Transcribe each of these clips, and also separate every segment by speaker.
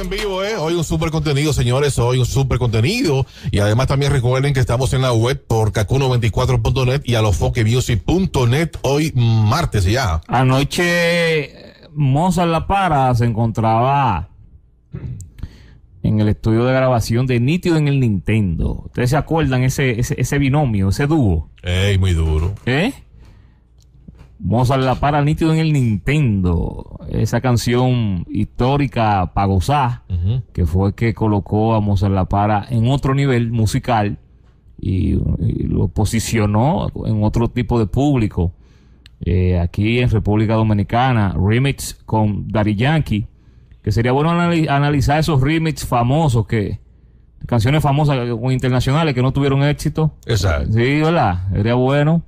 Speaker 1: en vivo, ¿eh? Hoy un super contenido, señores. Hoy un super contenido. Y además también recuerden que estamos en la web por cacuno24.net y a net hoy martes ya. Anoche Mozart La Para se encontraba en el estudio de grabación de NITIO en el Nintendo. ¿Ustedes se acuerdan ese, ese, binomio, ese dúo? ¡Ey, muy duro! ¿Eh? Mozart la para nítido en el Nintendo. Esa canción histórica, Pagosá, que fue que colocó a Mozart la para en otro nivel musical y, lo posicionó en otro tipo de público. Eh, aquí en República Dominicana, remix con Daddy Yankee, que sería bueno analizar esos remix famosos que canciones famosas o internacionales que no tuvieron éxito. Exacto. Sí, ¿verdad? Sería bueno.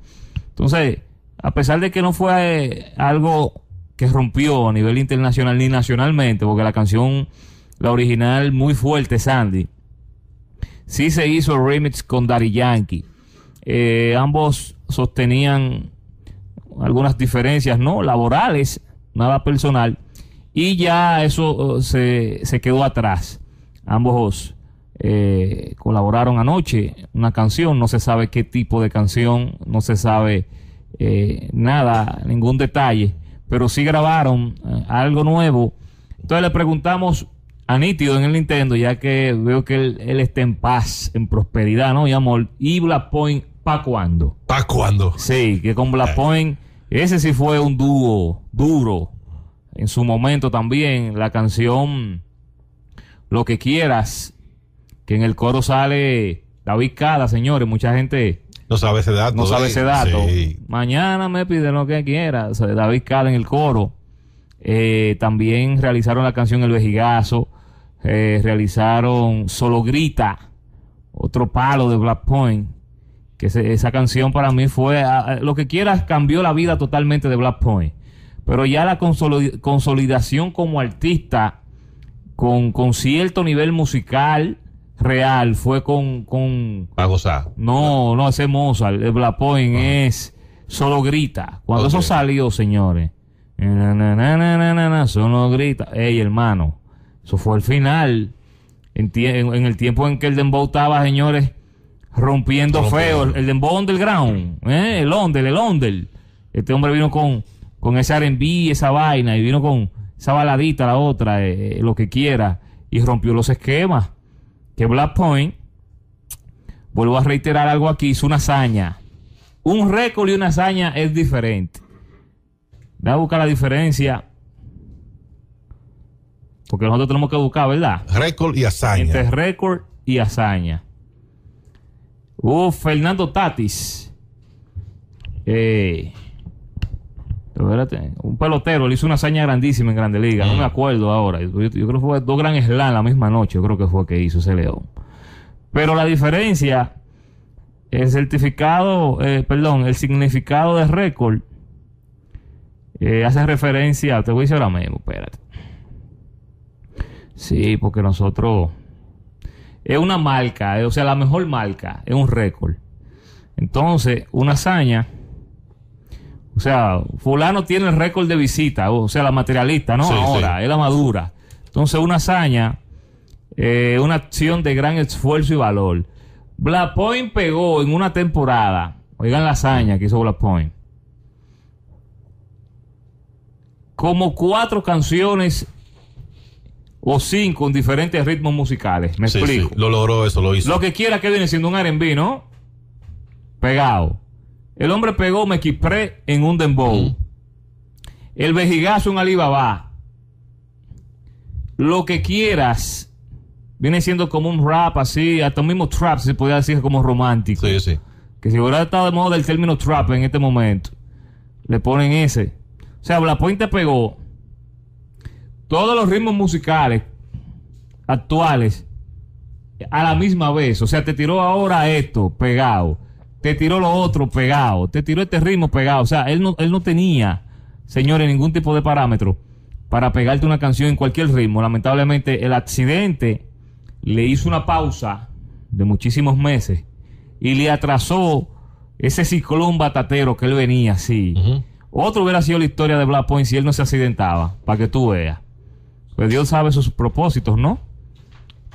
Speaker 1: Entonces, a pesar de que no fue eh, algo que rompió a nivel internacional ni nacionalmente, porque la canción, la original, muy fuerte, Sandy, sí se hizo el remix con Daddy Yankee. Eh, ambos sostenían algunas diferencias, ¿no? Laborales, nada personal. Y ya eso oh, se, se quedó atrás. Ambos eh, colaboraron anoche una canción, no se sabe qué tipo de canción, no se sabe eh, nada, ningún detalle, pero sí grabaron eh, algo nuevo. Entonces le preguntamos a Nítido en el Nintendo, ya que veo que él, está en paz, en prosperidad, ¿no? Y amor, y Black Point, ¿pa' cuándo? ¿Pa' cuándo? Sí, que con Black Point, ese sí fue un dúo duro. En su momento también, la canción Lo que quieras, que en el coro sale la ubicada señores, mucha gente no sabe ese dato. No sabe ese dato. Mañana me piden lo que quiera. David Cal en el coro. Eh, también realizaron la canción El Vejigazo. Eh, realizaron Solo Grita. Otro palo de Black Point. Que esa canción para mí fue. lo que quieras cambió la vida totalmente de Black Point. Pero ya la consolidación como artista. con cierto nivel musical real fue con... con No, no, ese Mozart, el Black ah. es solo grita. Cuando eso salió, señores, solo grita. Ey, hermano, eso fue el final. En, en el tiempo en que el Dembow estaba, señores, rompiendo feo. El, Dembow Underground, ¿eh? el Onder, el Onder. Este hombre vino con, con ese RB, esa vaina, y vino con esa baladita, la otra, eh, eh, lo que quiera, y rompió los esquemas que Black Point, vuelvo a reiterar algo aquí, es una hazaña. Un récord y una hazaña es diferente. Voy a buscar la diferencia. Porque nosotros tenemos que buscar, ¿verdad? Récord y hazaña. Entre récord y hazaña. Oh, Fernando Tatis. Eh, espérate, un pelotero le hizo una hazaña grandísima en Grande Liga, no me mm. acuerdo ahora. Yo, creo que fue dos grandes slams la misma noche, yo creo que fue que hizo ese León. Pero la diferencia, el certificado, eh, perdón, el significado de récord eh, hace referencia, te voy a decir ahora mismo, espérate. Sí, porque nosotros es una marca, eh, o sea, la mejor marca, es un récord. Entonces, una hazaña o sea, fulano tiene el récord de visita, o sea, la materialista, no ahora, es la madura. Entonces, una hazaña, eh, una acción de gran esfuerzo y valor. Point pegó en una temporada, oigan la hazaña que hizo Point como cuatro canciones o cinco con diferentes ritmos musicales. Me explico. Lo logró eso, lo hizo. Lo que quiera que viene siendo un R&B, ¿no? Pegado. El hombre pegó quipré en un dembow. El vejigazo en Alibaba. Lo que quieras. Viene siendo como un rap así, hasta un mismo trap, se podría decir como romántico. Sí, sí. Que si hubiera estado de moda el término trap en este momento, le ponen ese. O sea, Blapointe pegó todos los ritmos musicales actuales a la misma vez. O sea, te tiró ahora esto, pegado te tiró lo otro pegado, te tiró este ritmo pegado. O sea, él no, él no tenía, señores, ningún tipo de parámetro para pegarte una canción en cualquier ritmo. Lamentablemente, el accidente le hizo una pausa de muchísimos meses y le atrasó ese ciclón batatero que él venía así. Otro hubiera sido la historia de Black Point si él no se accidentaba, para que tú veas. Pues Dios sabe sus propósitos, ¿no?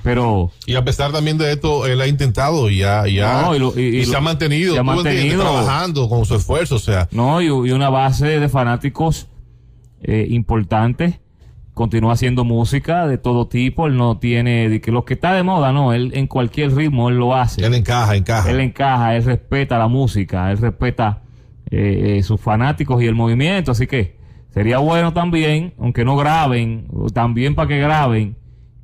Speaker 1: Pero. Y a pesar también de esto, él ha intentado y, ya y, y, se ha mantenido, trabajando con su esfuerzo, o sea. No, y, una base de fanáticos eh, importantes. Continúa haciendo música de todo tipo. Él no tiene. que lo que está de moda, no. Él en cualquier ritmo, él lo hace. Él encaja, encaja. Él encaja, él respeta la música, él respeta eh, eh, sus fanáticos y el movimiento. Así que sería bueno también, aunque no graben, también para que graben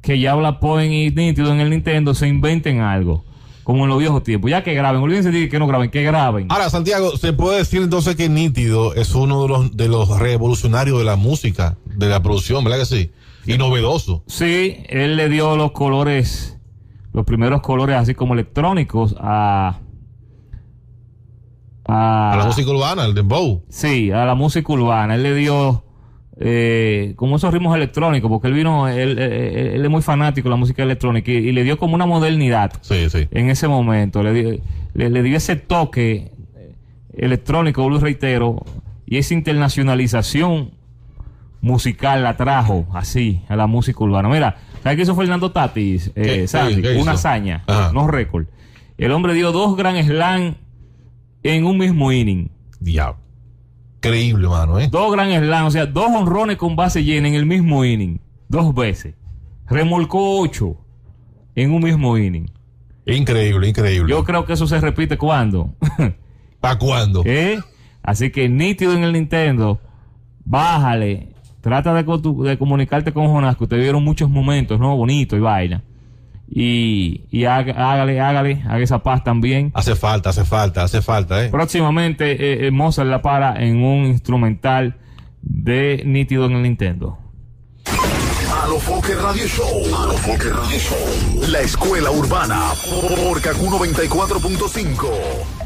Speaker 1: que ya habla Point y nítido en el Nintendo se inventen algo. Como en los viejos tiempos. Ya que graben, olvídense de que no graben, que graben. Ahora, Santiago, se puede decir entonces que Nítido es uno de los, de los revolucionarios de la música, de la producción, ¿verdad que sí? Y novedoso. Sí, él le dio los colores, los primeros colores así como electrónicos a. A, la música urbana, el dembow. Sí, a la música urbana. Él le dio eh, como esos ritmos electrónicos, porque él vino, él, es muy fanático de la música electrónica y, le dio como una modernidad en ese momento, le dio, le, dio ese toque eh, electrónico, lo reitero, y esa internacionalización musical la trajo así a la música urbana. Mira, ¿sabes qué hizo Fernando Tatis? Eh, una hazaña, no récord. El hombre dio dos grandes slam en un mismo inning. Diablo. Increíble, mano, ¿eh? Dos grandes slams, o sea, dos honrones con base llena en el mismo inning. Dos veces. Remolcó ocho en un mismo inning. Increíble, increíble. Yo creo que eso se repite cuando. ¿Para cuándo? ¿Eh? Así que nítido en el Nintendo. Bájale. Trata de, comunicarte con Jonás, que te vieron muchos momentos, ¿no? Bonito y vaina y, y hágale, hágale, haga esa paz también. Hace falta, hace falta, hace falta. ¿eh? Próximamente eh, eh Mozart la para en un instrumental de nítido en el Nintendo. A Foque Radio Show. A Foque Radio Show. La escuela urbana por Kaku 94.5.